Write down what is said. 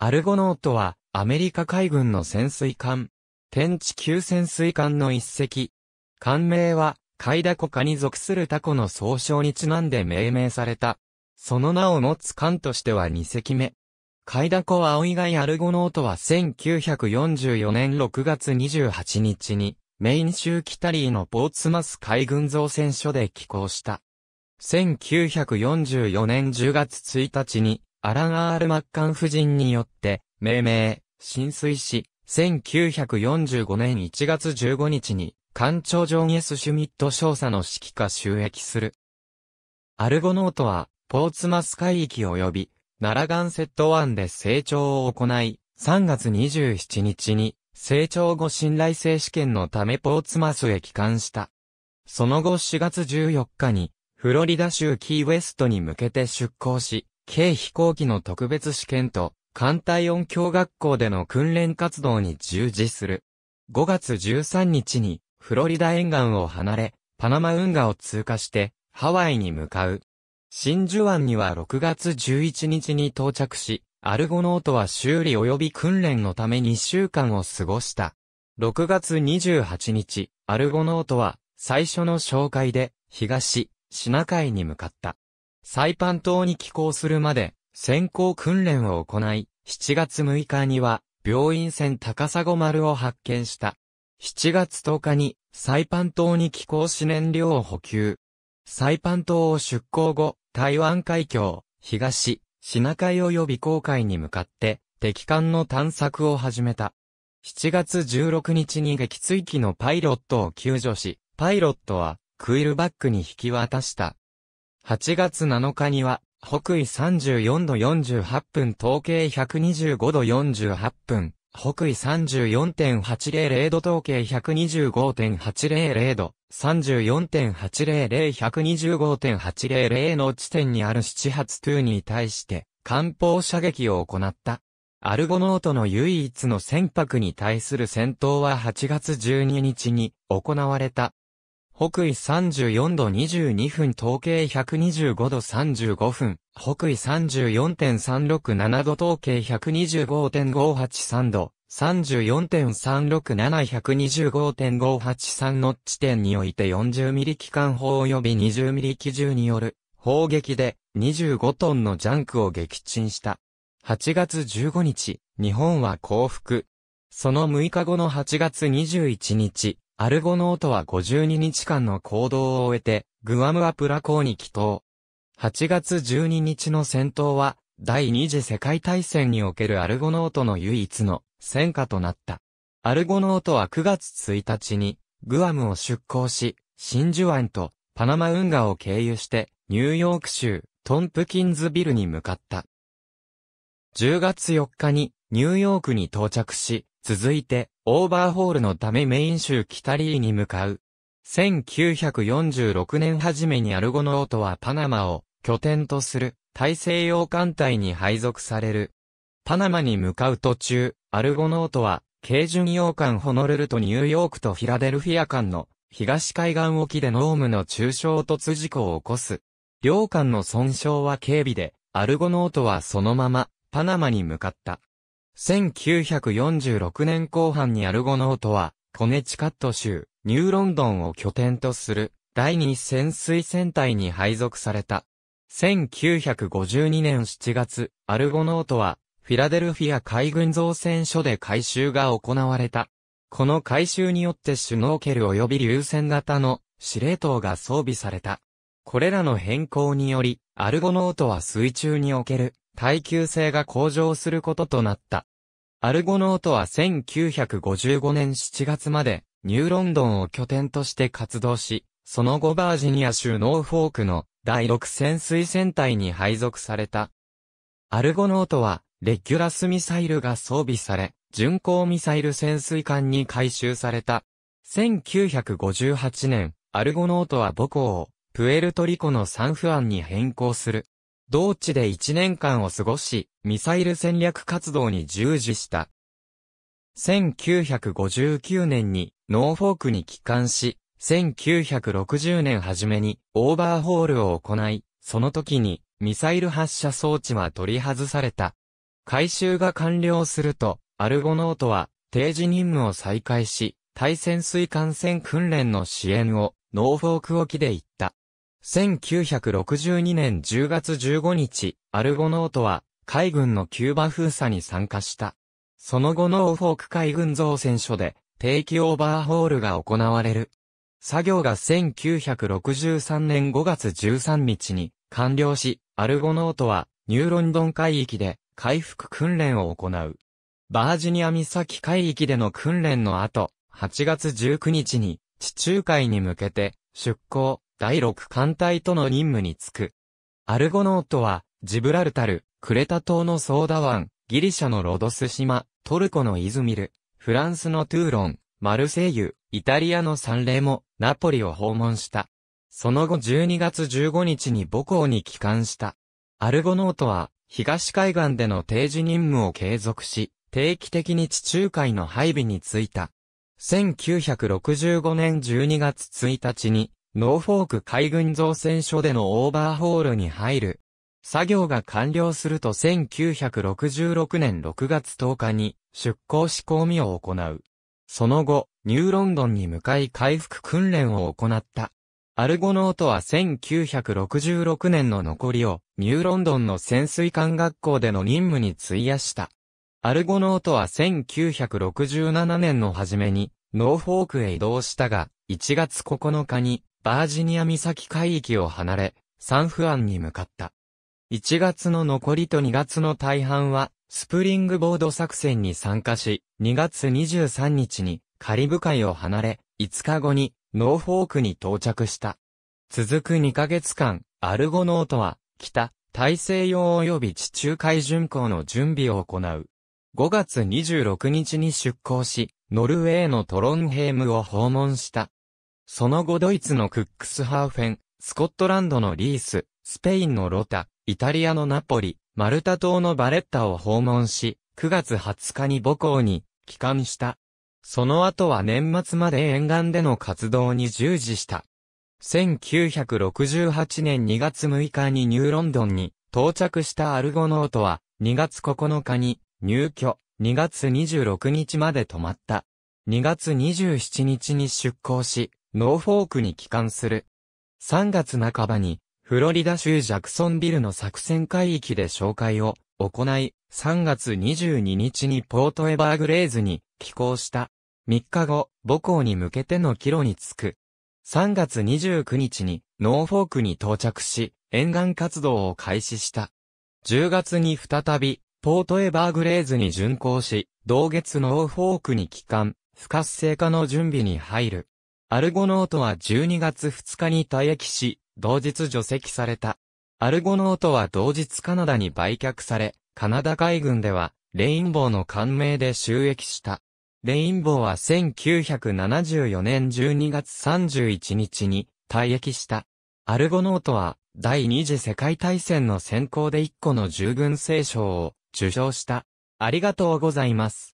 アルゴノートは、アメリカ海軍の潜水艦。天地級潜水艦の一隻。艦名は、カイダコ科に属するタコの総称にちなんで命名された。その名を持つ艦としては2隻目。カイダコ葵がアルゴノートは1944年6月28日に、メイン州キタリーのポーツマス海軍造船所で寄港した。1944年10月1日に、アラン・アール・マッカン夫人によって、命名、浸水し、1945年1月15日に、艦長ジョン・ス・シュミット少佐の指揮下収益する。アルゴノートは、ポーツマス海域及び、ナラガンセット湾で成長を行い、3月27日に、成長後信頼性試験のためポーツマスへ帰還した。その後4月14日に、フロリダ州キーウェストに向けて出港し、軽飛行機の特別試験と、艦隊音響学校での訓練活動に従事する。5月13日に、フロリダ沿岸を離れ、パナマ運河を通過して、ハワイに向かう。真珠湾には6月11日に到着し、アルゴノートは修理及び訓練のため2週間を過ごした。6月28日、アルゴノートは最初の紹介で東シナ海に向かった。サイパン島に寄港するまで、先行訓練を行い、7月6日には、病院船高砂丸を発見した。7月10日に、サイパン島に寄港し燃料を補給。サイパン島を出港後、台湾海峡、東、シナ海及び航海に向かって、敵艦の探索を始めた。7月16日に撃墜機のパイロットを救助し、パイロットは、クイルバックに引き渡した。8月7日には、北緯34度48分、東経125度48分、北緯34.800度統計125.800度、34.800、125.800の地点にある7発2に対して、艦砲射撃を行った。アルゴノートの唯一の船舶に対する戦闘は8月12日に行われた。北緯34度22分統計125度35分、北緯34.367度統計125.583度、34.367125.583の地点において40ミリ機関砲及び20ミリ機銃による砲撃で25トンのジャンクを撃沈した。8月15日、日本は降伏。その6日後の8月21日、アルゴノートは52日間の行動を終えて、グアムアプラ港に帰島。8月12日の戦闘は、第二次世界大戦におけるアルゴノートの唯一の戦果となった。アルゴノートは9月1日に、グアムを出港し、真珠湾とパナマ運河を経由して、ニューヨーク州、トンプキンズビルに向かった。10月4日に、ニューヨークに到着し、続いて、オーバーホールのためメイン州キタリーに向かう。1946年初めにアルゴノートはパナマを拠点とする大西洋艦隊に配属される。パナマに向かう途中、アルゴノートは、軽巡洋艦ホノルルとニューヨークとフィラデルフィア間の東海岸沖でノームの中小突事故を起こす。両艦の損傷は軽微で、アルゴノートはそのままパナマに向かった。1946年後半にアルゴノートは、コネチカット州、ニューロンドンを拠点とする、第二潜水船隊に配属された。1952年7月、アルゴノートは、フィラデルフィア海軍造船所で回収が行われた。この回収によってシュノーケル及び流線型の司令塔が装備された。これらの変更により、アルゴノートは水中における耐久性が向上することとなった。アルゴノートは1955年7月まで、ニューロンドンを拠点として活動し、その後バージニア州ノーフォークの第6潜水船隊に配属された。アルゴノートは、レギュラスミサイルが装備され、巡航ミサイル潜水艦に改修された。1958年、アルゴノートは母校を、プエルトリコのサンフアンに変更する。同地で1年間を過ごし、ミサイル戦略活動に従事した。1959年にノーフォークに帰還し、1960年初めにオーバーホールを行い、その時にミサイル発射装置は取り外された。回収が完了すると、アルゴノートは定時任務を再開し、対潜水艦船訓練の支援をノーフォーク沖で行った。1962年10月15日、アルゴノートは海軍のキューバ封鎖に参加した。その後のオフォーク海軍造船所で定期オーバーホールが行われる。作業が1963年5月13日に完了し、アルゴノートはニューロンドン海域で回復訓練を行う。バージニア岬海域での訓練の後、8月19日に地中海に向けて出港、第6艦隊との任務に就く。アルゴノートは、ジブラルタル、クレタ島のソーダ湾、ギリシャのロドス島、トルコのイズミル、フランスのトゥーロン、マルセイユ、イタリアのサンレモ、ナポリを訪問した。その後12月15日に母校に帰還した。アルゴノートは、東海岸での定時任務を継続し、定期的に地中海の配備に就いた。1965年12月1日に、ノーフォーク海軍造船所でのオーバーホールに入る。作業が完了すると1966年6月10日に出港試行見を行う。その後、ニューロンドンに向かい回復訓練を行った。アルゴノートは1966年の残りをニューロンドンの潜水艦学校での任務に費やした。アルゴノートは1967年の初めにノーフォークへ移動したが、1月9日にバージニア岬海域を離れ、サンフアンに向かった。1月の残りと2月の大半は、スプリングボード作戦に参加し、2月23日にカリブ海を離れ、5日後にノーフォークに到着した。続く2ヶ月間、アルゴノートは、北、大西洋及び地中海巡航の準備を行う。5月26日に出港し、ノルウェーのトロンヘームを訪問した。その後ドイツのクックスハーフェン、スコットランドのリース、スペインのロタ、イタリアのナポリ、マルタ島のバレッタを訪問し、9月20日に母校に帰還した。その後は年末まで沿岸での活動に従事した。1968年2月6日にニューロンドンに到着したアルゴノートは2月9日に入居、2月26日まで泊まった。2月27日に出港し、ノーフォークに帰還する。3月半ばに、フロリダ州ジャクソンビルの作戦海域で紹介を行い、3月22日にポートエバーグレーズに寄港した。3日後、母校に向けての帰路に着く。3月29日にノーフォークに到着し、沿岸活動を開始した。10月に再び、ポートエバーグレーズに巡航し、同月ノーフォークに帰還、不活性化の準備に入る。アルゴノートは12月2日に退役し、同日除籍された。アルゴノートは同日カナダに売却され、カナダ海軍では、レインボーの艦名で収益した。レインボーは1974年12月31日に退役した。アルゴノートは、第二次世界大戦の先行で1個の従軍聖賞を受賞した。ありがとうございます。